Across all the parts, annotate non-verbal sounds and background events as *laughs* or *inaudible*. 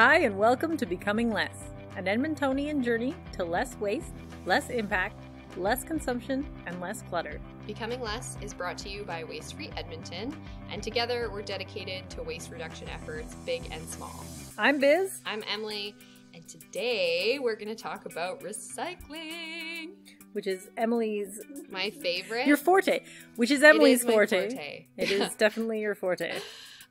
Hi, and welcome to Becoming Less, an Edmontonian journey to less waste, less impact, less consumption, and less clutter. Becoming Less is brought to you by Waste Free Edmonton, and together we're dedicated to waste reduction efforts, big and small. I'm Biz. I'm Emily, and today we're going to talk about recycling. Which is Emily's. My favorite. Your forte, which is Emily's forte. forte. It is *laughs* definitely your forte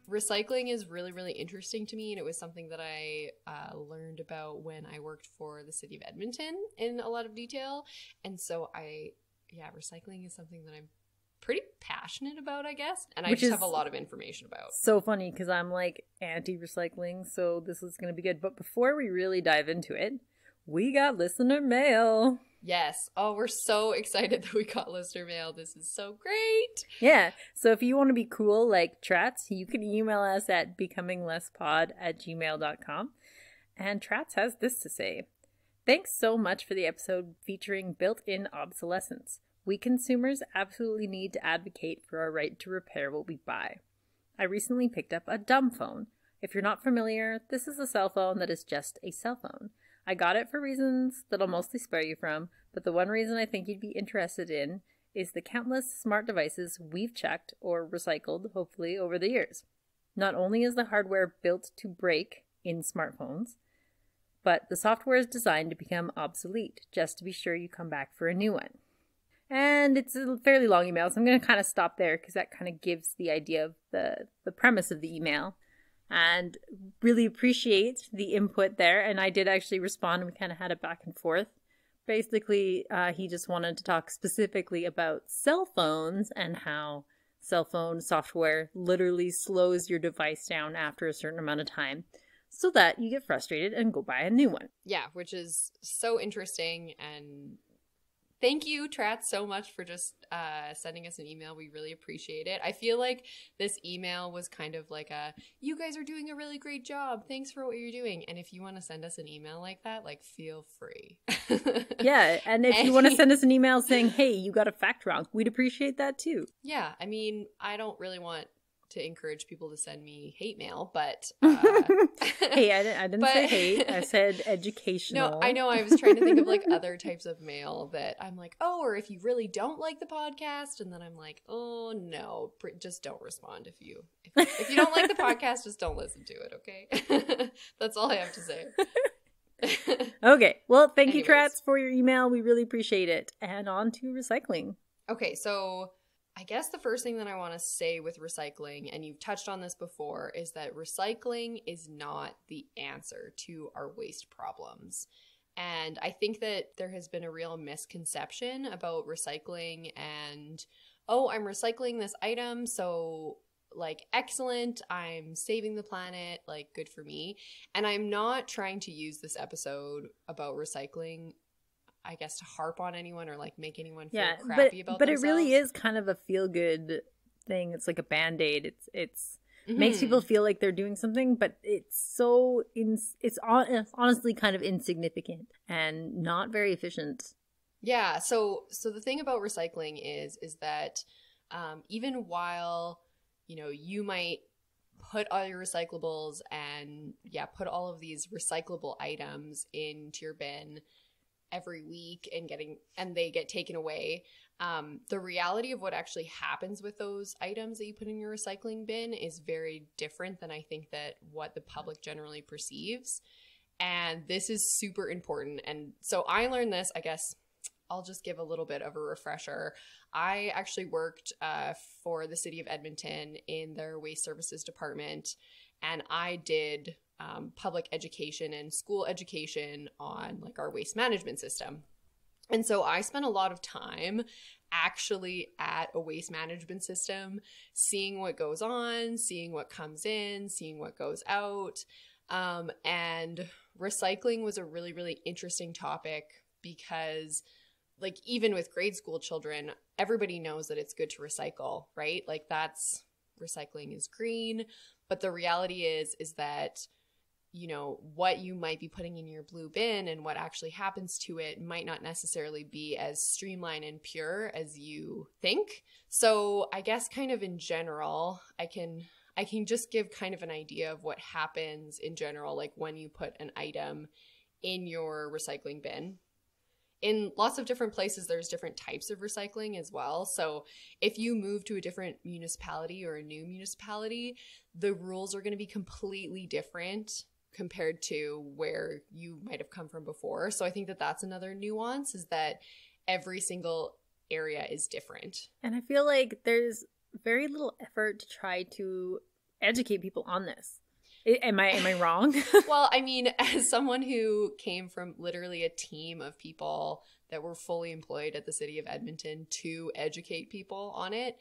recycling is really, really interesting to me. And it was something that I uh, learned about when I worked for the city of Edmonton in a lot of detail. And so I, yeah, recycling is something that I'm pretty passionate about, I guess. And I Which just have a lot of information about. So funny because I'm like anti recycling. So this is going to be good. But before we really dive into it, we got listener mail. Yes. Oh, we're so excited *laughs* that we got listener mail. This is so great. Yeah. So if you want to be cool like Trats, you can email us at becominglesspod at gmail.com. And Trats has this to say Thanks so much for the episode featuring built in obsolescence. We consumers absolutely need to advocate for our right to repair what we buy. I recently picked up a dumb phone. If you're not familiar, this is a cell phone that is just a cell phone. I got it for reasons that I'll mostly spare you from, but the one reason I think you'd be interested in is the countless smart devices we've checked or recycled, hopefully, over the years. Not only is the hardware built to break in smartphones, but the software is designed to become obsolete just to be sure you come back for a new one. And it's a fairly long email, so I'm going to kind of stop there because that kind of gives the idea of the, the premise of the email and really appreciate the input there. And I did actually respond, and we kind of had a back and forth. Basically, uh, he just wanted to talk specifically about cell phones and how cell phone software literally slows your device down after a certain amount of time so that you get frustrated and go buy a new one. Yeah, which is so interesting and thank you, Trat, so much for just uh, sending us an email. We really appreciate it. I feel like this email was kind of like a, you guys are doing a really great job. Thanks for what you're doing. And if you want to send us an email like that, like feel free. *laughs* yeah. And if you want to send us an email saying, hey, you got a fact wrong, we'd appreciate that too. Yeah. I mean, I don't really want to encourage people to send me hate mail, but *laughs* uh, *laughs* hey, I didn't, I didn't but, say hate. I *laughs* said educational. No, I know. I was trying to think of like other types of mail that I'm like, oh, or if you really don't like the podcast, and then I'm like, oh no, just don't respond if you if, if you don't like the podcast, just don't listen to it. Okay, that's all I have to say. okay. Well, thank Anyways. you, Trats, for your email. We really appreciate it. And on to recycling. Okay, so I guess the first thing that I want to say with recycling, and you've touched on this before, is that recycling is not the answer to our waste problems. And I think that there has been a real misconception about recycling and, oh, I'm recycling this item, so like excellent, I'm saving the planet, like good for me. And I'm not trying to use this episode about recycling I guess to harp on anyone or like make anyone feel yeah, crappy but, about but themselves. it really is kind of a feel good thing. It's like a band aid. It's it's mm-hmm. makes people feel like they're doing something, but it's so in it's on, honestly kind of insignificant and not very efficient. Yeah. So so the thing about recycling is is that um, even while you know you might put all your recyclables and yeah put all of these recyclable items into your bin every week and getting and they get taken away um, the reality of what actually happens with those items that you put in your recycling bin is very different than i think that what the public generally perceives and this is super important and so i learned this i guess I'll just give a little bit of a refresher. I actually worked uh, for the city of Edmonton in their waste services department, and I did um, public education and school education on like our waste management system. And so I spent a lot of time actually at a waste management system, seeing what goes on, seeing what comes in, seeing what goes out. Um, and recycling was a really, really interesting topic because like even with grade school children everybody knows that it's good to recycle right like that's recycling is green but the reality is is that you know, what you might be putting in your blue bin and what actually happens to it might not necessarily be as streamlined and pure as you think. So, I guess kind of in general, I can I can just give kind of an idea of what happens in general like when you put an item in your recycling bin. In lots of different places there's different types of recycling as well. So, if you move to a different municipality or a new municipality, the rules are going to be completely different compared to where you might have come from before. So I think that that's another nuance is that every single area is different. And I feel like there's very little effort to try to educate people on this. Am I am I wrong? *laughs* well, I mean, as someone who came from literally a team of people that were fully employed at the city of Edmonton to educate people on it,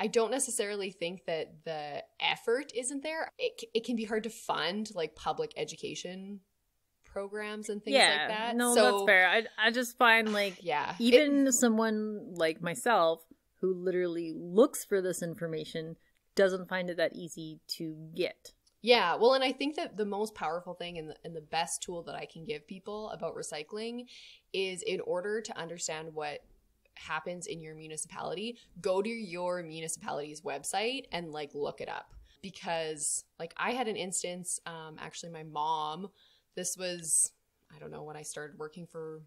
I don't necessarily think that the effort isn't there. It, it can be hard to fund like public education programs and things yeah, like that. No, so, that's fair. I, I just find like *sighs* yeah, even it, someone like myself who literally looks for this information doesn't find it that easy to get. Yeah, well, and I think that the most powerful thing and the, and the best tool that I can give people about recycling is in order to understand what happens in your municipality, go to your municipality's website and like look it up. Because like I had an instance, um, actually, my mom, this was, I don't know, when I started working for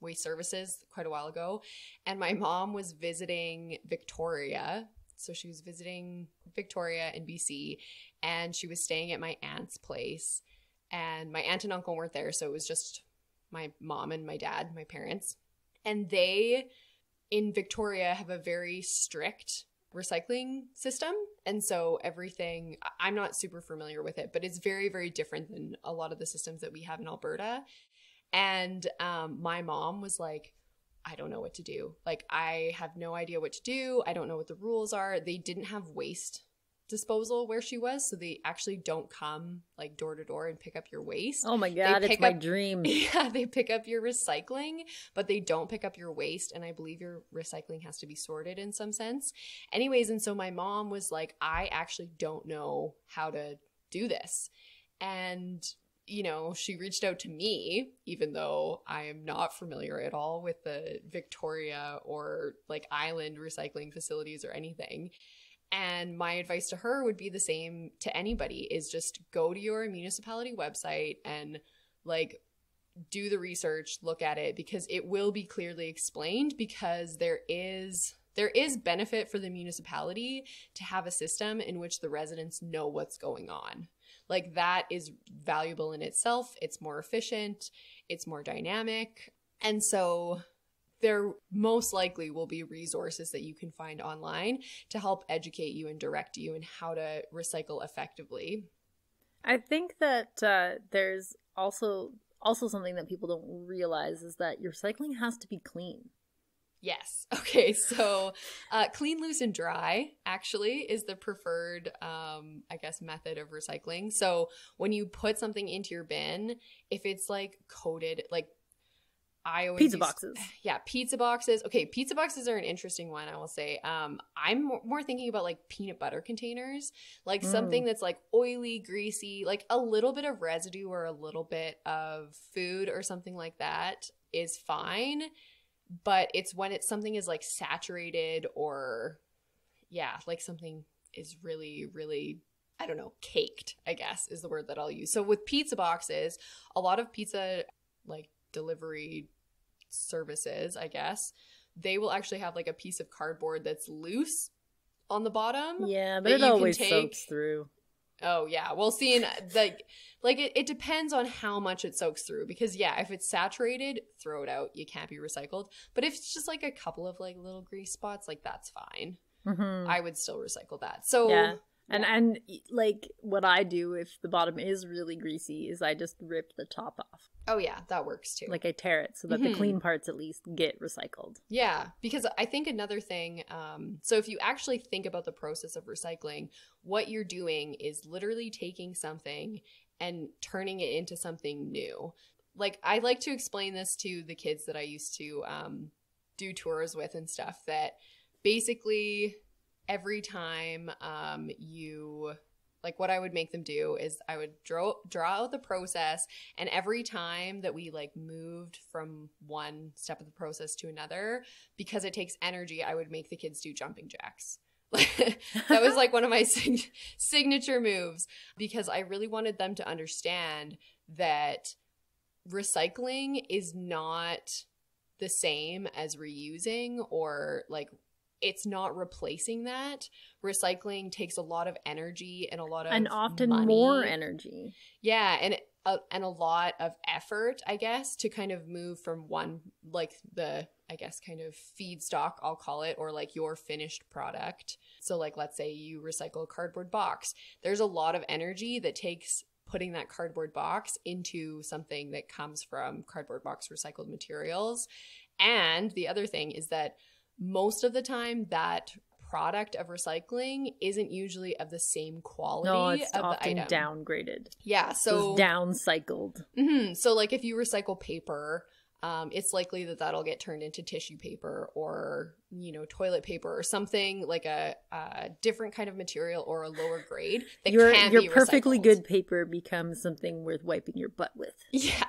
Waste Services quite a while ago. And my mom was visiting Victoria. So she was visiting Victoria in BC and she was staying at my aunt's place. And my aunt and uncle weren't there. So it was just my mom and my dad, my parents. And they in Victoria have a very strict recycling system. And so everything, I'm not super familiar with it, but it's very, very different than a lot of the systems that we have in Alberta. And um, my mom was like, I don't know what to do. Like, I have no idea what to do. I don't know what the rules are. They didn't have waste disposal where she was so they actually don't come like door to door and pick up your waste oh my god it's up, my dream *laughs* yeah they pick up your recycling but they don't pick up your waste and i believe your recycling has to be sorted in some sense anyways and so my mom was like i actually don't know how to do this and you know, she reached out to me, even though I am not familiar at all with the Victoria or like island recycling facilities or anything. And my advice to her would be the same to anybody is just go to your municipality website and like do the research, look at it because it will be clearly explained because there is there is benefit for the municipality to have a system in which the residents know what's going on. Like that is valuable in itself. It's more efficient, it's more dynamic. And so there most likely will be resources that you can find online to help educate you and direct you in how to recycle effectively. I think that uh, there's also also something that people don't realize is that your cycling has to be clean. Yes. *laughs* Okay. So, uh, clean, loose, and dry actually is the preferred, um, I guess, method of recycling. So, when you put something into your bin, if it's like coated, like I always pizza use, boxes. *laughs* Yeah, pizza boxes. Okay, pizza boxes are an interesting one. I will say. Um, I'm more, thinking about like peanut butter containers, like mm. something that's like oily, greasy, like a little bit of residue or a little bit of food or something like that is fine. But it's when it's something is like saturated or, yeah, like something is really, really I don't know, caked, I guess is the word that I'll use. So with pizza boxes, a lot of pizza like delivery services, I guess, they will actually have like a piece of cardboard that's loose on the bottom. Yeah, but it always take. soaks through. Oh yeah. Well, seeing like like it, it depends on how much it soaks through because yeah, if it's saturated, throw it out. You can't be recycled. But if it's just like a couple of like little grease spots, like that's fine. Mm-hmm. I would still recycle that. So yeah. And and like what I do if the bottom is really greasy is I just rip the top off. Oh yeah, that works too. Like I tear it so that mm-hmm. the clean mm-hmm. parts at least get recycled. Yeah, because I think another thing. Um, so if you actually think about the process of recycling, what you're doing is literally taking something and turning it into something new. Like I like to explain this to the kids that I used to um, do tours with and stuff. That basically every time um, you like what I would make them do is I would draw draw out the process and every time that we like moved from one step of the process to another because it takes energy I would make the kids do jumping jacks. *laughs* that was like one of my *laughs* sig- signature moves because I really wanted them to understand that recycling is not the same as reusing or like it's not replacing that. Recycling takes a lot of energy and a lot of and often money. more energy. Yeah, and a, and a lot of effort, I guess, to kind of move from one like the I guess kind of feedstock, I'll call it, or like your finished product. So like let's say you recycle a cardboard box. There's a lot of energy that takes putting that cardboard box into something that comes from cardboard box recycled materials. And the other thing is that most of the time that product of recycling isn't usually of the same quality no, it's of often the item. downgraded. Yeah, so it's downcycled. Mm-hmm. So like if you recycle paper, um, it's likely that that'll get turned into tissue paper or you know toilet paper or something like a, a different kind of material or a lower grade that your, can your be perfectly recycled. good paper becomes something worth wiping your butt with *laughs* yeah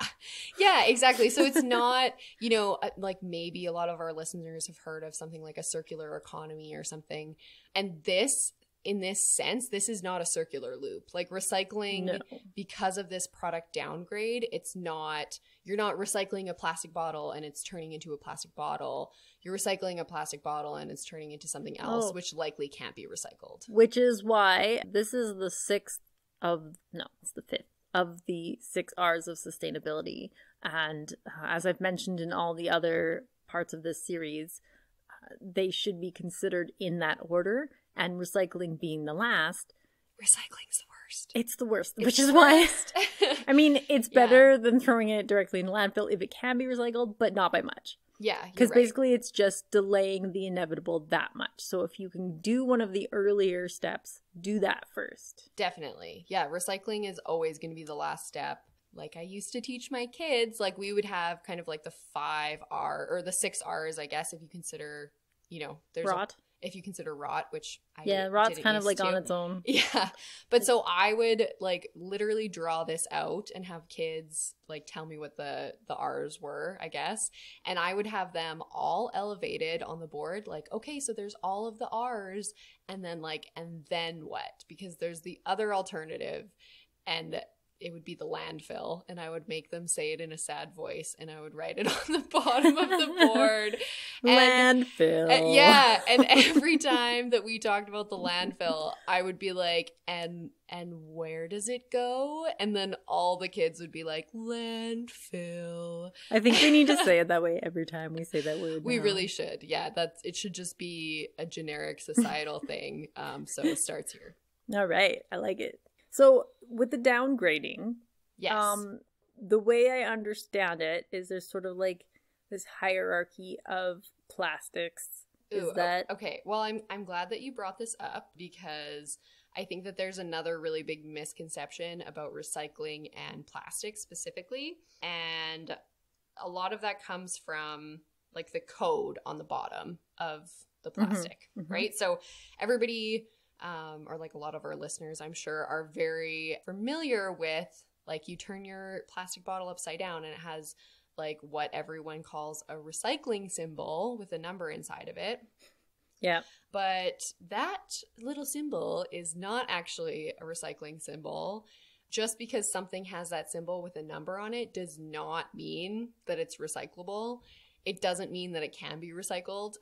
yeah exactly so it's not you know uh, like maybe a lot of our listeners have heard of something like a circular economy or something and this in this sense, this is not a circular loop. Like recycling, no. because of this product downgrade, it's not, you're not recycling a plastic bottle and it's turning into a plastic bottle. You're recycling a plastic bottle and it's turning into something else, oh. which likely can't be recycled. Which is why this is the sixth of, no, it's the fifth of the six R's of sustainability. And uh, as I've mentioned in all the other parts of this series, uh, they should be considered in that order and recycling being the last. Recycling's the worst. It's the worst, it's which the is worst. why. *laughs* *laughs* I mean, it's better yeah. than throwing it directly in the landfill if it can be recycled, but not by much. Yeah. Because right. basically, it's just delaying the inevitable that much. So if you can do one of the earlier steps, do that first. Definitely. Yeah. Recycling is always going to be the last step like I used to teach my kids, like we would have kind of like the five R or the six R's, I guess, if you consider, you know, there's Rot if you consider rot, which I yeah, rot's kind of like to. on its own. *laughs* Yeah, but so I would like literally draw this out and have kids like tell me what the the R's were, I guess, and I would have them all elevated on the board, like okay, so there's all of the R's, and then like and then what? Because there's the other alternative, and it would be the landfill and i would make them say it in a sad voice and i would write it *laughs* on the bottom of the board uh, landfill and, yeah and *laughs* every time that we talked about the landfill i would be like and and where does it go and then all the kids would be like landfill i think we need to say it that way every time we say that word we now. really should yeah that's it should just be a generic societal *laughs* thing um so it starts here all right i like it so with the downgrading, yes. Um, the way I understand it is there's sort of like this hierarchy of plastics. Ooh, is that okay? Well, I'm I'm glad that you brought this up because I think that there's another really big misconception about recycling and plastic specifically, and a lot of that comes from like the code on the bottom of the mm-hmm. plastic, mm-hmm. right? So everybody um, or like a lot of our listeners, I'm sure, are very familiar with. Like you turn your plastic bottle upside down and it has like what everyone calls a recycling symbol with a number inside of it. Yeah. But that little symbol is not actually a recycling symbol. Just because something has that symbol with a number on it does not mean that it's recyclable. It doesn't mean that it can be recycled.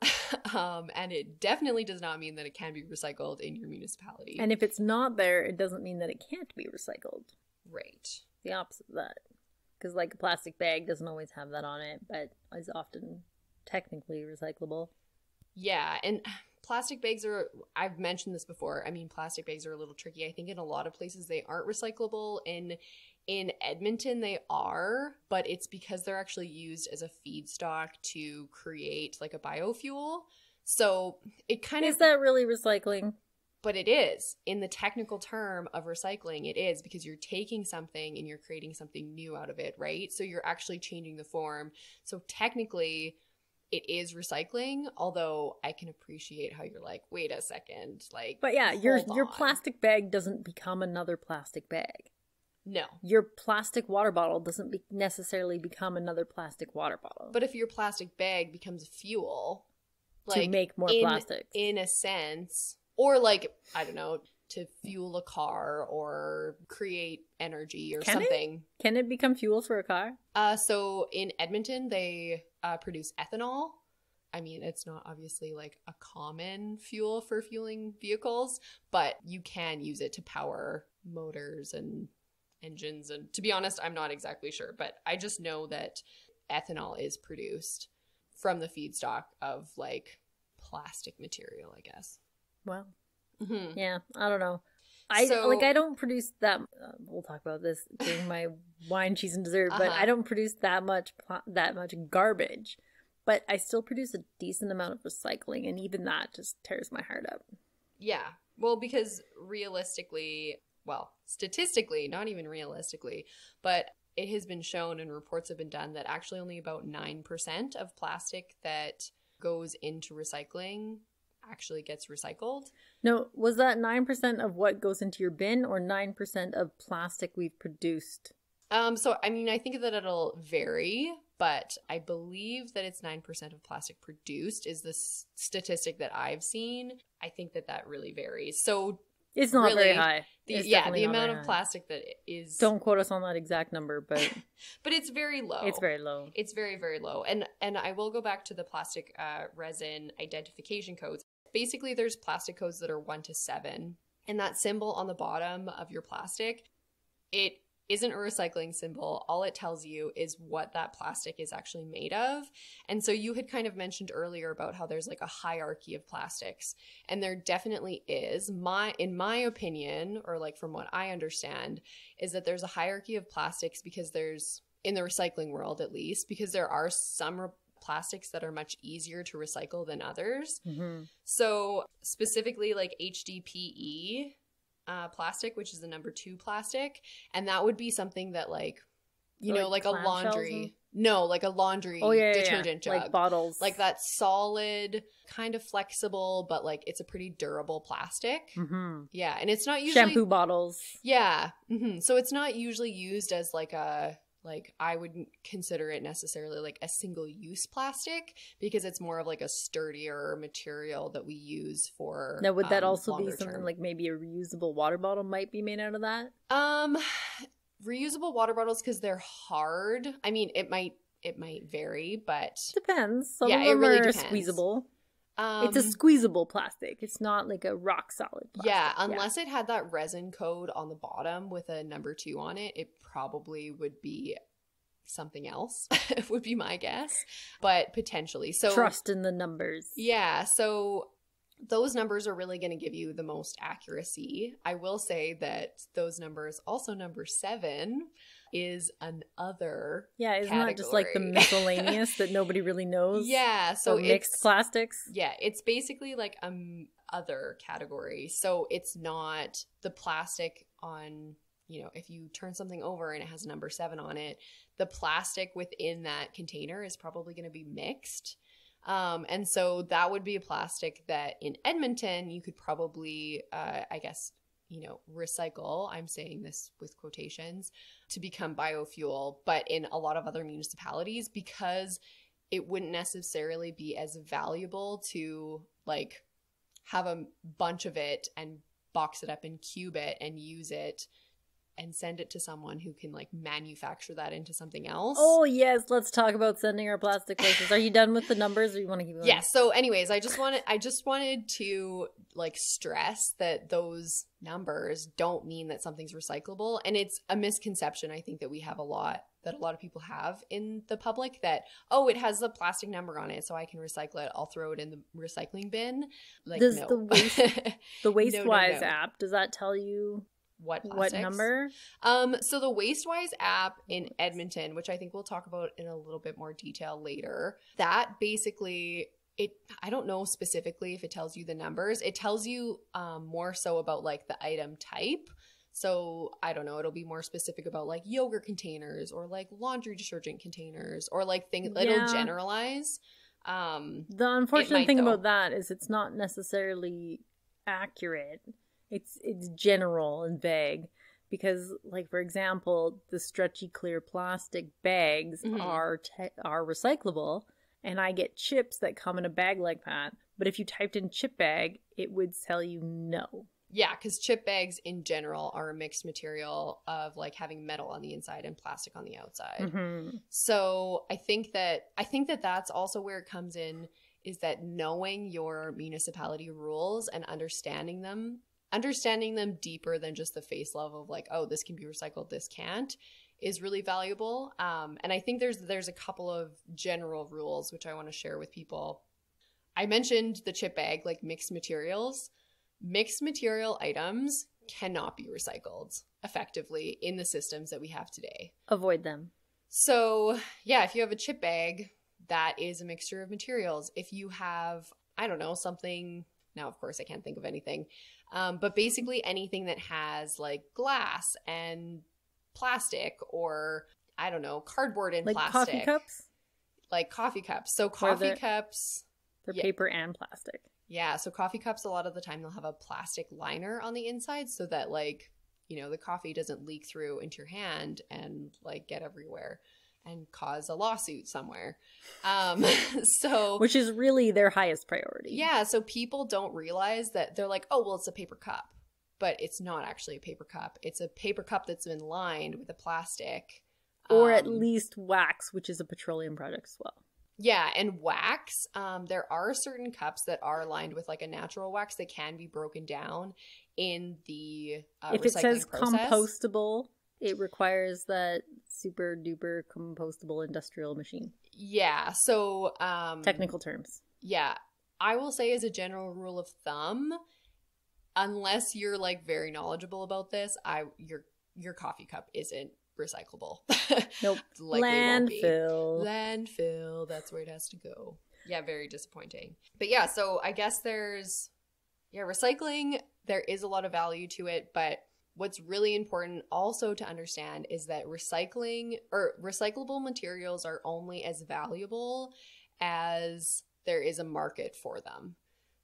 *laughs* um, and it definitely does not mean that it can be recycled in your municipality. And if it's not there, it doesn't mean that it can't be recycled. Right. The opposite of that. Because, like, a plastic bag doesn't always have that on it, but is often technically recyclable. Yeah. And *sighs* plastic bags are i've mentioned this before i mean plastic bags are a little tricky i think in a lot of places they aren't recyclable And in Edmonton, they are, but it's because they're actually used as a feedstock to create like a biofuel. So it kind is of. Is that really recycling? But it is. In the technical term of recycling, it is because you're taking something and you're creating something new out of it, right? So you're actually changing the form. So technically, it is recycling although i can appreciate how you're like wait a second like but yeah your on. your plastic bag doesn't become another plastic bag no. Your plastic water bottle doesn't be necessarily become another plastic water bottle. But if your plastic bag becomes fuel like, to make more in, plastic, in a sense, or like I don't know, to fuel a car or create energy or can something. It? Can it become fuel for a car? Uh, so in Edmonton, they uh, produce ethanol. I mean, it's not obviously like a common fuel for fueling vehicles, but you can use it to power motors and engines. And to be honest, I'm not exactly sure, but I just know that ethanol is produced from the feedstock of like plastic material, I guess. Well, Mm-hmm. Yeah, I don't know. I so, like I don't produce that. Uh, we'll talk about this during my *laughs* wine, cheese, and dessert. But uh-huh. I don't produce that much that much garbage. But I still produce a decent amount of recycling, and even that just tears my heart up. Yeah, well, because realistically, well, statistically, not even realistically, but it has been shown and reports have been done that actually only about 9% of plastic that goes into recycling actually gets recycled. No, was that 9% of what goes into your bin or 9% of plastic we've produced? Um, so, I mean, I think that it'll vary, but I believe that it's 9% of plastic produced, is the statistic that I've seen. I think that that really varies. So, it's not really, very high. The, yeah, the amount of plastic that is. Don't quote us on that exact number, but *laughs* but it's very low. It's very low. It's very very low. And and I will go back to the plastic uh, resin identification codes. Basically, there's plastic codes that are one to seven, and that symbol on the bottom of your plastic, it isn't a recycling symbol. All it tells you is what that plastic is actually made of. And so you had kind of mentioned earlier about how there's like a hierarchy of plastics, and there definitely is. My in my opinion or like from what I understand is that there's a hierarchy of plastics because there's in the recycling world at least because there are some re- plastics that are much easier to recycle than others. Mm-hmm. So specifically like HDPE uh, plastic, which is the number two plastic, and that would be something that like, you or know, like, like a laundry. And- no, like a laundry oh, yeah, detergent yeah, yeah. jug. Like bottles. Like that solid, kind of flexible, but like it's a pretty durable plastic. Mm-hmm. Yeah. And it's not usually. Shampoo bottles. Yeah. Mm-hmm. So it's not usually used as like a like i wouldn't consider it necessarily like a single use plastic because it's more of like a sturdier material that we use for now would that um, also be something term. like maybe a reusable water bottle might be made out of that um reusable water bottles because they're hard i mean it might it might vary but depends Some yeah it really depends. squeezable um, it's a um, squeezable plastic. It's not like a rock solid. Plastic. Yeah, unless yeah. it had that resin code on the bottom with a number two on it, it probably would be something else *laughs* would be my guess but potentially so trust in the numbers yeah so those numbers are really going to give you the most accuracy i will say that those numbers also number seven is an other. Yeah, it's category. not just like the *laughs* miscellaneous that nobody really knows. Yeah, so mixed plastics. Yeah, it's basically like a m- other category. So it's not the plastic on you know, if you turn something over and it has a number seven on it, the plastic within that container is probably going to be mixed. Um, and so that would be a plastic that in Edmonton you could probably, uh, I guess, you know, recycle, I'm saying this with quotations, to become biofuel, but in a lot of other municipalities because it wouldn't necessarily be as valuable to like have a bunch of it and box it up and cube it and use it and send it to someone who can like manufacture that into something else. Oh yes, let's talk about sending our plastic places. Are you done with the numbers or you want to keep going? Yes. Yeah, so anyways, I just wanted I just wanted to like stress that those numbers don't mean that something's recyclable and it's a misconception I think that we have a lot that a lot of people have in the public that oh it has the plastic number on it so i can recycle it i'll throw it in the recycling bin like does no. the waste *laughs* the wastewise no, no, app does that tell you what plastics. What number? Um, so the WasteWise app in Edmonton, which I think we'll talk about in a little bit more detail later, that basically it i don't know specifically if it tells you the numbers it tells you um, more so about like the item type so I don't know, it'll be more specific about like yogurt containers or like laundry detergent containers or like things yeah. it'll generalize. Um, the unfortunate thing though. about that is it's not necessarily accurate. It's it's general and vague because like for example, the stretchy clear plastic bags mm-hmm. are te- are recyclable and I get chips that come in a bag like that. But if you typed in chip bag, it would tell you no. Yeah, because chip bags in general are a mixed material of like having metal on the inside and plastic on the outside. Mm-hmm. So I think that I think that that's also where it comes in is that knowing your municipality rules and understanding them understanding them deeper than just the face level of like, oh, this can be recycled, this can't is really valuable. Um, and I think there's there's a couple of general rules which I want to share with people. I mentioned the chip bag, like mixed materials. Mixed material items cannot be recycled effectively in the systems that we have today. Avoid them. So, yeah, if you have a chip bag, that is a mixture of materials. If you have, I don't know, something, now of course I can't think of anything, um, but basically, anything that has like glass and plastic or I don't know, cardboard and like plastic. Coffee cups? Like coffee cups. So coffee they're, cups. They're yeah. paper and plastic. Yeah. So coffee cups, a lot of the time, they'll have a plastic liner on the inside so that, like, you know, the coffee doesn't leak through into your hand and, like, get everywhere and cause a lawsuit somewhere. Um, *laughs* so which is really their highest priority. Yeah. So people don't realize that they're like, oh, well, it's a paper cup, but it's not actually a paper cup. It's a paper cup that's been lined with a plastic, or um, at least wax, which is a petroleum product as well. Yeah, and wax. Um, there are certain cups that are lined with like a natural wax that can be broken down in the uh, if it says process. compostable, it requires that super duper compostable industrial machine. Yeah. So, um, technical terms. Yeah. I will say, as a general rule of thumb, unless you're like very knowledgeable about this, I your your coffee cup isn't recyclable. *laughs* Nope. Landfill. Landfill. That's where it has to go. Yeah, very disappointing. But yeah, so I guess there's yeah, recycling, there is a lot of value to it, but What's really important also to understand is that recycling or recyclable materials are only as valuable as there is a market for them.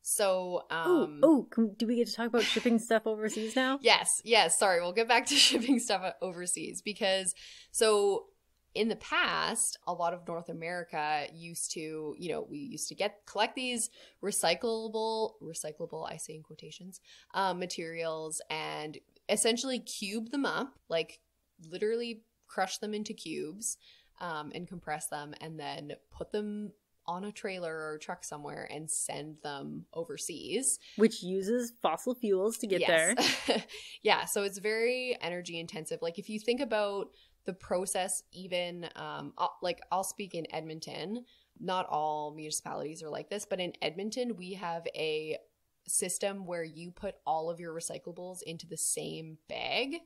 So, um, oh, do we get to talk about shipping stuff overseas now? *laughs* Yes, yes. Sorry, we'll get back to *laughs* shipping stuff overseas because so in the past, a lot of North America used to, you know, we used to get collect these recyclable, recyclable, I say in quotations, um, materials and essentially cube them up, like literally crush them into cubes um, and compress them, and then put them on a trailer or a truck somewhere and send them overseas. Which uses fossil fuels to get yes. there. *laughs* yeah, so it's very energy intensive. Like if you think about the process, even um, like I'll speak in Edmonton, not all municipalities are like this, but in Edmonton, we have a system where you put all of your recyclables into the same bag.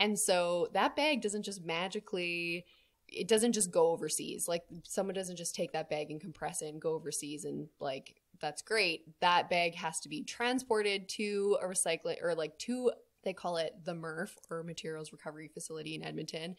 And so that bag doesn't just magically it doesn't just go overseas. Like someone doesn't just take that bag and compress it and go overseas and like that's great. That bag has to be transported to a recycling or like to they call it the MRF or Materials Recovery Facility in Edmonton.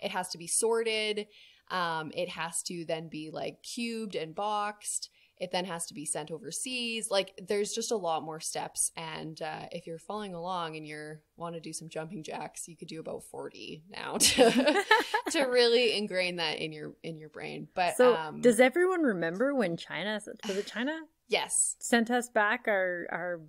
It has to be sorted. Um, it has to then be like cubed and boxed. It then has to be sent overseas. Like there's just a lot more steps. And uh, if you're following along and you're want to do some jumping jacks, you could do about 40 now *laughs* to, *laughs* to really ingrain that in your in your brain. But so um, does everyone remember when China was it China? *sighs* Yes, sent us back our our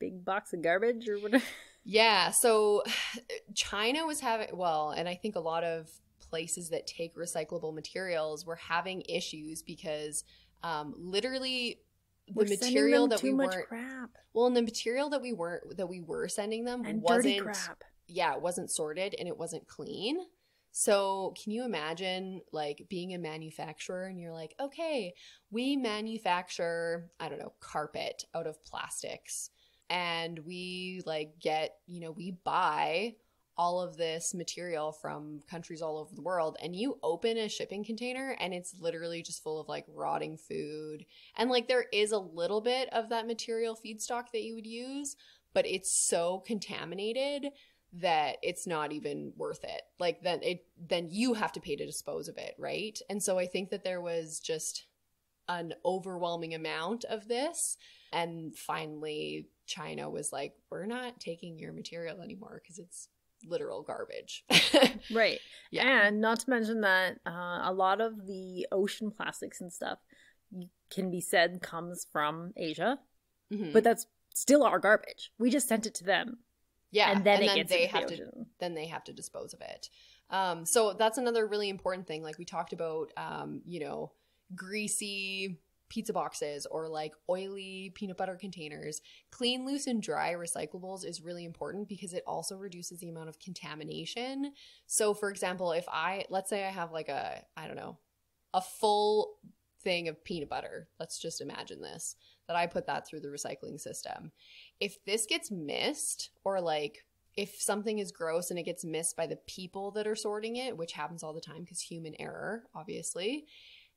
big box of garbage or whatever. *laughs* Yeah, so *sighs* China was having well, and I think a lot of places that take recyclable materials were having issues because um, literally the we're material that we weren't crap. well and the material that we weren't that we were sending them and wasn't yeah it wasn't sorted and it wasn't clean so can you imagine like being a manufacturer and you're like okay we manufacture i don't know carpet out of plastics and we like get you know we buy all of this material from countries all over the world and you open a shipping container and it's literally just full of like rotting food. And like there is a little bit of that material feedstock that you would use, but it's so contaminated that it's not even worth it. Like then it then you have to pay to dispose of it, right? And so I think that there was just an overwhelming amount of this and finally China was like, we're not taking your material anymore because it's literal garbage. *laughs* right. Yeah. And not to mention that uh, a lot of the ocean plastics and stuff can be said comes from Asia, mm-hmm. but that's still our garbage. We just sent it to them. Yeah, and then, and it then gets they have the to then they have to dispose of it. Um, so that's another really important thing. Like we talked about, um, you know, greasy pizza boxes or like oily peanut butter containers. Clean, loose, and dry recyclables is really important because it also reduces the amount of contamination. So, for example, if I, let's say I have like a, I don't know, a full thing of peanut butter, let's just imagine this, that I put that through the recycling system. If this gets missed or like, if something is gross and it gets missed by the people that are sorting it, which happens all the time because human error, obviously,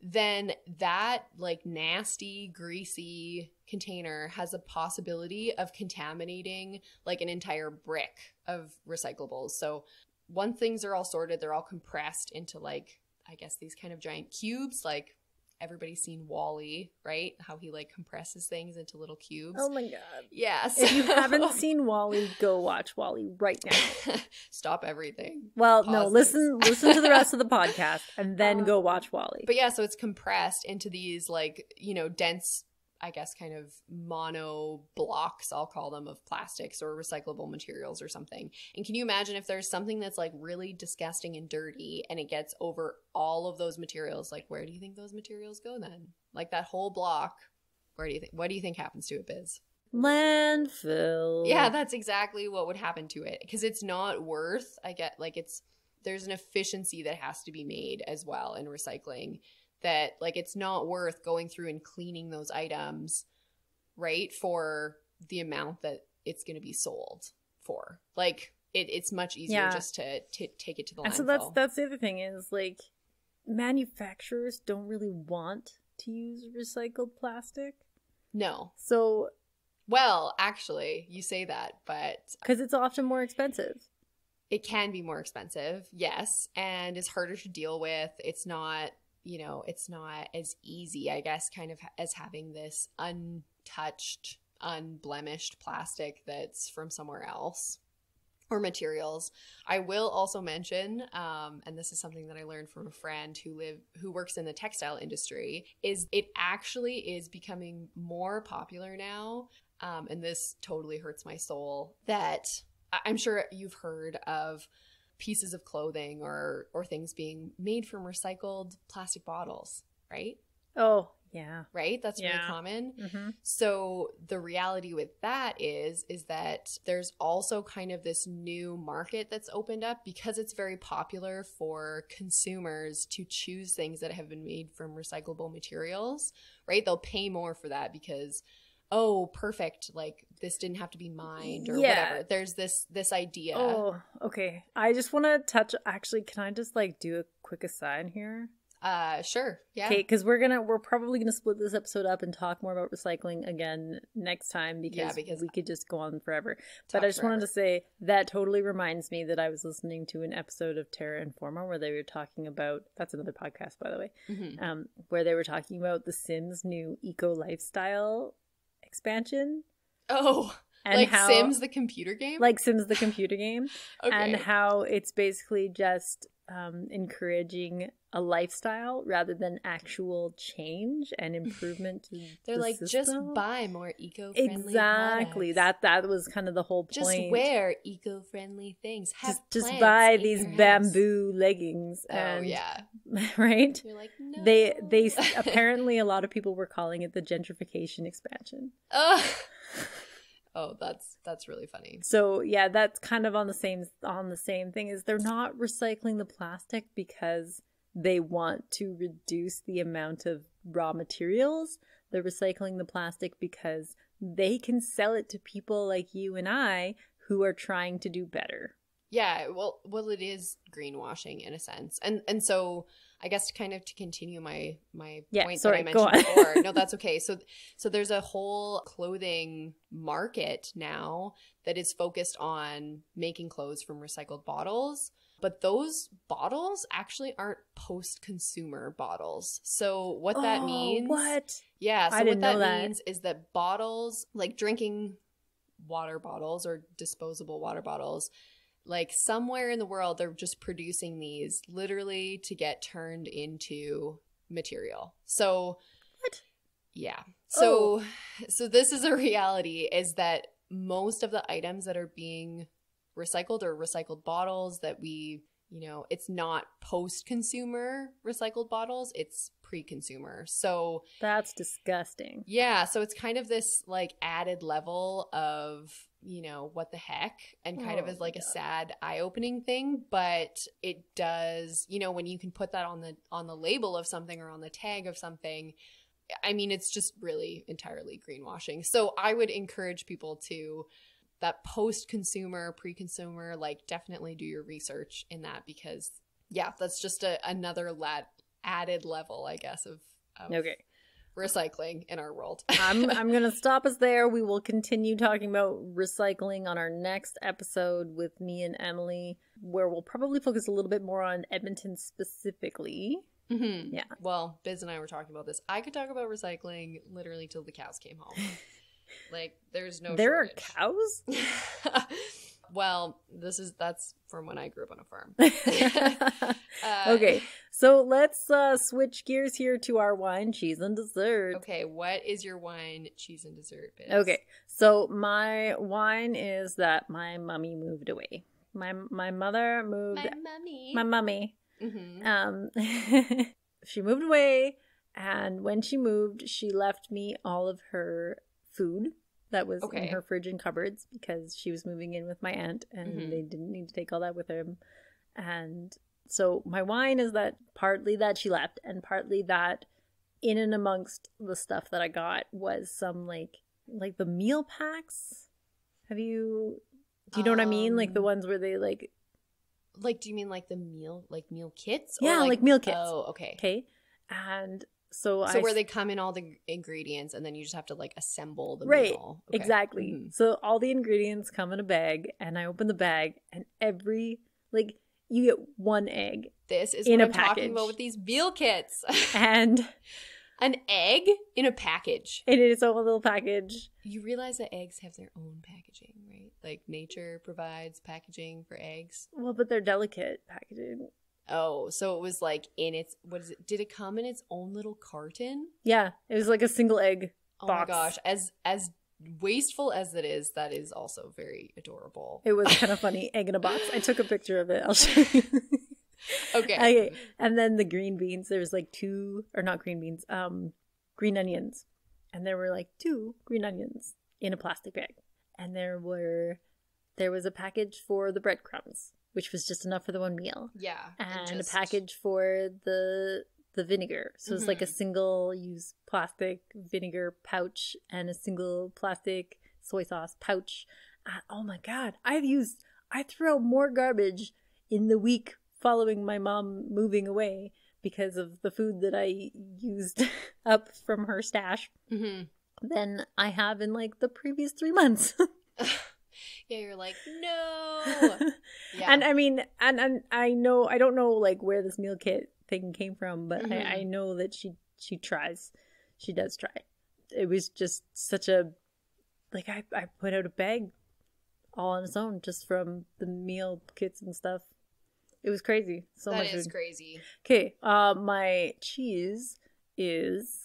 then that like nasty, greasy container has a possibility of contaminating like an entire brick of recyclables. So once things are all sorted, they're all compressed into like, I guess these kind of giant cubes, like everybody's seen Wally, right? How he like compresses things into little cubes. Oh my god. Yes. If you haven't *laughs* seen Wally, go watch Wally right now. *laughs* Stop everything. Well, Pause no, things. listen listen to the rest of the *laughs* podcast and then um, go watch Wally. But yeah, so it's compressed into these like, you know, dense I guess, kind of mono blocks, I'll call them, of plastics or recyclable materials or something. And can you imagine if there's something that's like really disgusting and dirty and it gets over all of those materials? Like, where do you think those materials go then? Like that whole block, where do you think, what do you think happens to it, Biz? Landfill. Yeah, that's exactly what would happen to it because it's not worth, I get, like, it's, there's an efficiency that has to be made as well in recycling that like it's not worth going through and cleaning those items right for the amount that it's going to be sold for like it, it's much easier yeah. just to, to take it to the landfill. And so that's that's the other thing is like manufacturers don't really want to use recycled plastic no so well actually you say that but because it's often more expensive it can be more expensive yes and it's harder to deal with it's not you know, it's not as easy, I guess, kind of as having this untouched, unblemished plastic that's from somewhere else or materials. I will also mention, um, and this is something that I learned from a friend who live who works in the textile industry, is it actually is becoming more popular now. Um, and this totally hurts my soul that I'm sure you've heard of pieces of clothing or or things being made from recycled plastic bottles, right? Oh, yeah. Right? That's yeah. really common. Mm-hmm. So the reality with that is is that there's also kind of this new market that's opened up because it's very popular for consumers to choose things that have been made from recyclable materials, right? They'll pay more for that because oh, perfect, like this didn't have to be mined or yeah. whatever. There's this this idea. Oh, okay. I just want to touch. Actually, can I just like do a quick aside here? Uh, sure. Yeah. Okay, because we're gonna we're probably gonna split this episode up and talk more about recycling again next time because, yeah, because we could just go on forever. But I just forever. wanted to say that totally reminds me that I was listening to an episode of Terra Informa where they were talking about that's another podcast by the way, mm-hmm. um, where they were talking about the Sims' new eco lifestyle expansion. Oh, and like how, Sims the computer game? Like Sims the computer game. *laughs* okay. And how it's basically just um, encouraging a lifestyle rather than actual change and improvement. *laughs* They're the like system. just buy more eco-friendly. Exactly. Products. That that was kind of the whole point. Just wear eco-friendly things. Have just, just buy these bamboo house. leggings. Oh, and, oh yeah. *laughs* Right. You're like no. They they apparently *laughs* a lot of people were calling it the gentrification expansion. Oh. Oh, that's that's really funny. So yeah, that's kind of on the same on the same thing is they're not recycling the plastic because they want to reduce the amount of raw materials. They're recycling the plastic because they can sell it to people like you and I who are trying to do better yeah well well it is greenwashing in a sense and and so i guess kind of to continue my my yeah, point sorry, that i mentioned *laughs* before no that's okay so so there's a whole clothing market now that is focused on making clothes from recycled bottles but those bottles actually aren't post-consumer bottles. So what oh, that means, what? Yeah, so what that, that means is that bottles, like drinking water bottles or disposable water bottles, like somewhere in the world, they're just producing these literally to get turned into material. So, what? Yeah. So, oh. so this is a reality is that most of the items that are being recycled or recycled bottles that we, you know, it's not post consumer recycled bottles, it's pre consumer. So that's disgusting. Yeah. So it's kind of this like added level of you know, what the heck, and kind oh, of as like yeah. a sad eye-opening thing, but it does, you know, when you can put that on the on the label of something or on the tag of something, I mean, it's just really entirely greenwashing. So I would encourage people to that post-consumer, pre-consumer, like definitely do your research in that because yeah, that's just a, another lad, added level, I guess, of, of okay recycling in our world. *laughs* I'm I'm going to stop us there. We will continue talking about recycling on our next episode with me and Emily, where we'll probably focus a little bit more on Edmonton specifically. Mm-hmm. Yeah. Well, Biz and I were talking about this. I could talk about recycling literally till the cows came home. *laughs* like, there's no. There shortage. are cows. *laughs* well, this is that's from when I grew up on a farm. uh, okay, so let's uh, switch gears here to our wine, cheese, and dessert. Okay, what is your wine, cheese, and dessert? Biz? Okay, so my wine is that my mummy moved away. My my mother moved. My mummy. My mummy. Mm-hmm. Um, *laughs* she moved away, and when she moved, she left me all of her food that was okay. in her fridge and cupboards because she was moving in with my aunt, and mm-hmm. they didn't need to take all that with them. And so my wine is that partly that she left, and partly that in and amongst the stuff that I got was some like like the meal packs. Have you do you know um, what I mean? Like the um, ones where they like like do you mean like the meal like meal kits? yeah, like, like, meal kits. Oh, okay. Okay. And so, so I, where they come in all the ingredients and then you just have to like assemble the right, meal. Okay. Exactly. Mm-hmm. So all the ingredients come in a bag and I open the bag and every like you get one egg. This is in a I'm package. talking about with these veal kits. *laughs* and an egg in a package. It is a little package. You realize that eggs have their own packaging, right? Like nature provides packaging for eggs. Well, but they're delicate packaging. Oh, so it was like in its what is it? Did it come in its own little carton? Yeah, it was like a single egg. Box. Oh my gosh, as as wasteful as it is, that is also very adorable. It was kind of funny. Egg in a box. I took a picture of it. I'll show you. *laughs* okay. and then the green beans. There was like two, or not green beans, um, green onions, and there were like two green onions in a plastic bag, and there were there was a package for the breadcrumbs, which was just enough for the one meal. Yeah. And just... a package for the the vinegar. So mm-hmm. it's like a mm-hmm. single use plastic vinegar pouch and a single plastic soy sauce pouch. Uh, oh my God. I've used, I throw more garbage in the week following my mom moving away because of the food that I used *laughs* up from her stash mm-hmm. than I have in like the previous three months. *laughs* *laughs* yeah you're like no yeah. and i mean and, and i know i don't know like where this meal kit thing came from, but mm-hmm. I, I mm-hmm. know that she she tries. She does try. It was just such a like I, I put out a bag all on its own just from the meal kits and stuff. It was crazy. So that much is food. crazy. Okay, uh, my cheese is.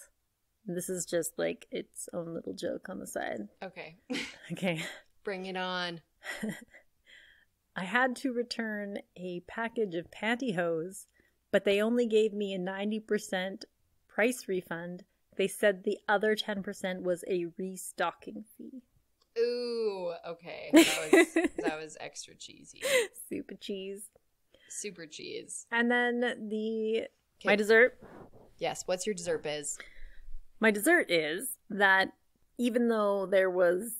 This is just like its own little joke on the side. Okay. *laughs* okay. Bring it on. *laughs* I had to return a package of pantyhose but they only gave me a 90% price refund. They said the other 10% was a restocking fee. Ooh, okay. *laughs* That was, that was extra cheesy. Super cheese. Super cheese. And then the okay. my dessert. Yes, what's your dessert biz? My dessert is that even though there was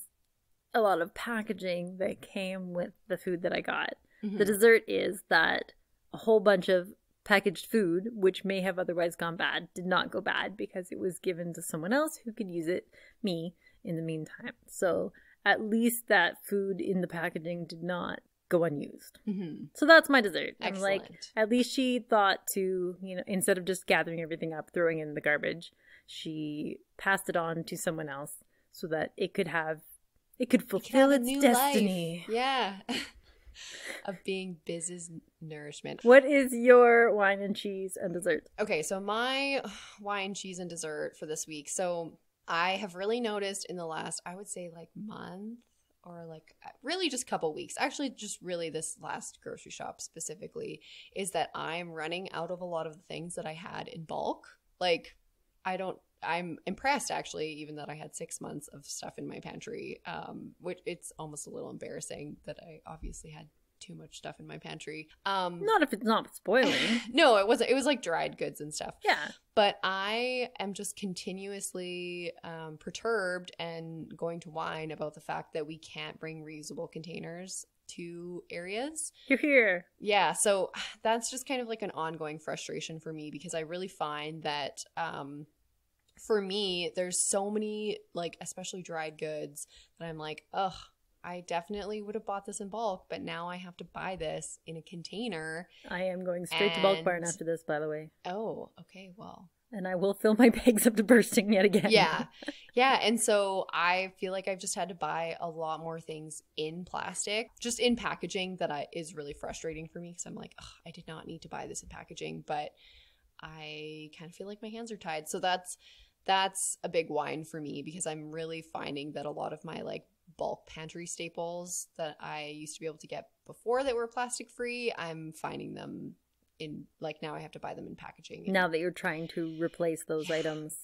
a lot of packaging that came with the food that I got, mm-hmm. the dessert is that a whole bunch of Packaged food, which may have otherwise gone bad, did not go bad because it was given to someone else who could use it, me, in the meantime. So at least that food in the packaging did not go unused. Mm-hmm. So that's my dessert. Excellent. I'm like, at least she thought to, you know, instead of just gathering everything up, throwing in the garbage, she passed it on to someone else so that it could have, it could fulfill it could its destiny. Life. Yeah. *laughs* of being business nourishment. What is your wine and cheese and dessert? Okay, so my *sighs* wine, cheese, and dessert for this week. So I have really noticed in the last, I would say, like month or like uh, really just couple weeks actually just really this last grocery shop specifically is that i'm running out of a lot of the things that i had in bulk like i don't I'm impressed actually, even that I had six months of stuff in my pantry, um, which it's almost a little embarrassing that I obviously had too much stuff in my pantry. Um, not if it's not spoiling. *laughs* no, it wasn't. It was like dried goods and stuff. Yeah. But I am just continuously um, perturbed and going to whine about the fact that we can't bring reusable containers to areas. You're here. Yeah. So that's just kind of like an ongoing frustration for me because I really find that. Um, for me, there's so many like especially dried goods that I'm like, ugh, I definitely would have bought this in bulk, but now I have to buy this in a container. I am going straight and... to bulk barn after this, by the way. Oh, okay, well. And I will fill my *laughs* bags up to bursting yet again. Yeah. *laughs* Yeah. And so I feel like I've just had to buy a lot more things in plastic, just in packaging that I, is really frustrating for me because I'm like, I did not need to buy this in packaging, but I kind of feel like my hands are tied. So that's that's a big wine for me because I'm really finding that a lot of my like bulk pantry staples that I used to be able to get before that were plastic free, I'm finding them in like now I have to buy them in packaging. now that you're trying to replace those items.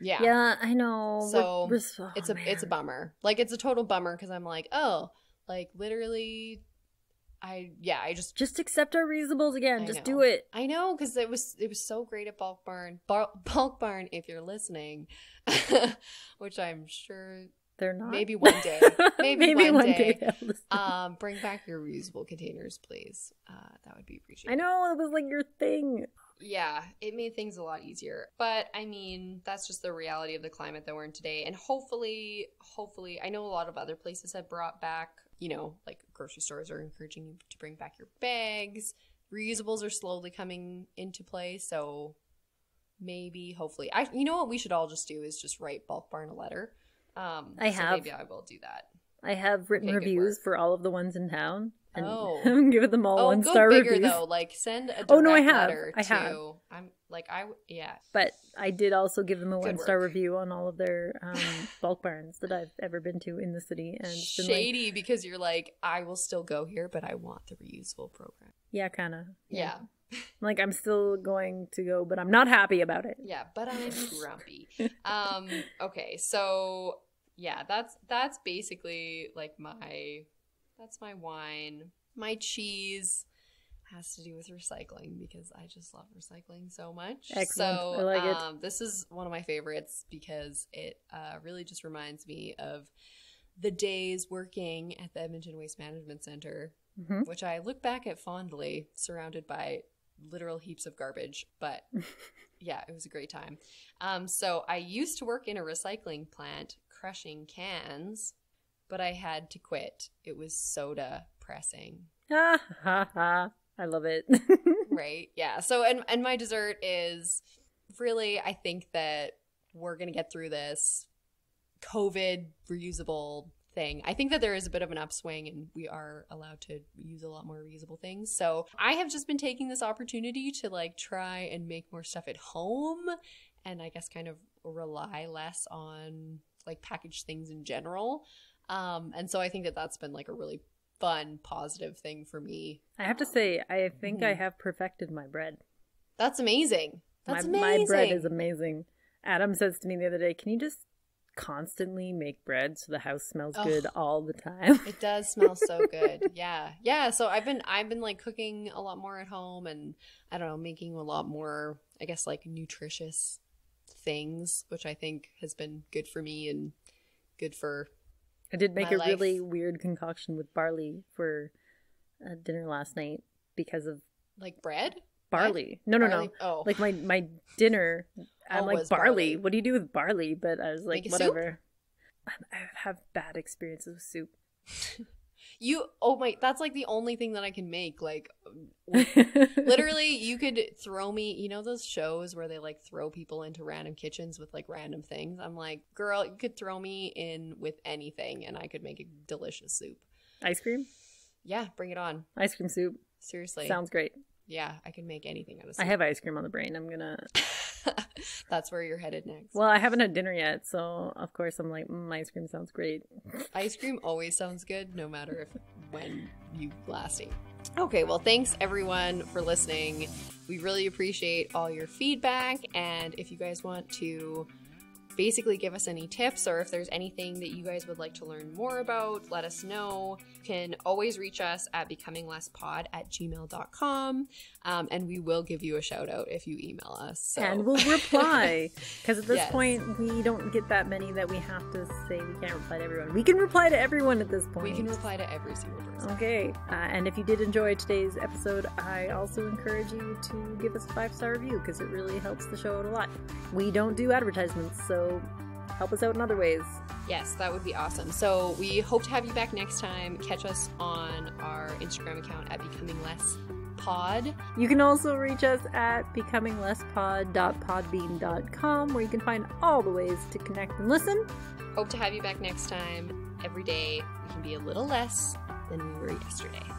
Yeah. Yeah, I know. So we're, we're, oh, it's a man. it's a bummer. Like it's a total bummer because I'm like, oh, like literally I yeah, I just just accept our reasonable's again. I just know. do it. I know because it was it was so great at Bulk Barn. Bulk, Bulk Barn, if you're listening, *laughs* which I'm sure they're not. Maybe one day. *laughs* Maybe, maybe one, day. day um, bring back your reusable containers, please. Uh, that would be appreciated. I know it was like your thing. Yeah, it made things a lot easier. But I mean, that's just the reality of the climate that we're in today. And hopefully, hopefully, I know a lot of other places have brought back you know, like grocery stores are encouraging you to bring back your bags. Reusables are slowly coming into play, so maybe, hopefully, I. You know what we should all just do is just write bulk barn a letter. Um, I so have. Maybe I will do that. I have written okay, reviews for all of the ones in town. And oh. *laughs* give them all oh, one star bigger, reviews. Though. Like send a *laughs* oh no, I have. I to, have. I'm like I yeah. But I did also give them a one star review on all of their *laughs* um, bulk barns that I've ever been to in the city. And shady like, because you're like I will still go here, but I want the reusable program. Yeah, kind of. Yeah. yeah. like I'm still going to go, but I'm not happy about it. Yeah, but I'm grumpy. um. Okay, so yeah, that's that's basically like my that's my wine. My cheese has to do with recycling because I just love recycling so much. Excellent. So, like um, this is one of my favorites because it uh, really just reminds me of the days working at the Edmonton Waste Management Center, mm-hmm. which I look back at fondly, surrounded by literal heaps of garbage. But *laughs* yeah, it was a great time. Um, so I used to work in a recycling plant crushing cans but I had to quit. It was soda pressing. Ha ha ha. I love it. *laughs* right. Yeah. So and and my dessert is really I think that we're going to get through this COVID reusable thing. I think that there is a bit of an upswing and we are allowed to use a lot more reusable things. So, I have just been taking this opportunity to like try and make more stuff at home and I guess kind of rely less on like packaged things in general. Um, and so I think that that's been like a really fun, positive thing for me. I have to say, I think mm. I mm-hmm. have perfected my bread. That's amazing. That's my, amazing. My bread is amazing. Adam says to me the other day, "Can you just constantly make bread so the house smells Ugh. good all the time?" it does smell so good. *laughs* yeah, yeah. So I've been I've been like cooking a lot more at home, and I don't know, making a lot more. I guess like nutritious things, which I think has been good for me and good for I did make a life. really weird concoction with barley for uh, dinner last night because of like bread. Barley. What? No, no, barley? no. Oh. Like my my dinner, I'm oh, like barley. barley. What do you do with barley? But I was like, whatever. Soup? I have bad experiences with soup. *laughs* You oh my that's like the only thing that I can make like *laughs* literally you could throw me, you know those shows where they like throw people into random kitchens with like random things. I'm like, "Girl, you could throw me in with anything and I could make a delicious soup." Ice cream? Yeah, bring it on. Ice cream soup. Seriously. Sounds great. Yeah, I can make anything out of soup. I have ice cream on the brain. I'm going *laughs* to *laughs* That's where you're headed next. Well, I haven't had dinner yet, so of course I'm like, mm, ice cream sounds great. *laughs* ice cream always sounds good, no matter if when you last ate. Okay, well, thanks everyone for listening. We really appreciate all your feedback, and if you guys want to basically give us any tips or if there's anything that you guys would like to learn more about, let us know. You can always reach us at becominglesspod at gmail.com um, and we will give you a shout out if you email us. So. And we'll reply because *laughs* at this yes. point we don't get that many that we have to say we can't reply to everyone. We can reply to everyone at this point. We can reply to every single person. Okay. Uh, and if you did enjoy today's episode, I also encourage you to give us a five star review because it really helps the show out a lot. We don't do advertisements, so help us out in other ways. Yes, that would be awesome. So we hope to have you back next time. Catch us on our Instagram account at Becoming Less Pod. You can also reach us at becominglesspod.podbean.com where you can find all the ways to connect and listen. Hope to have you back next time. Every day we can be a little less than we were yesterday.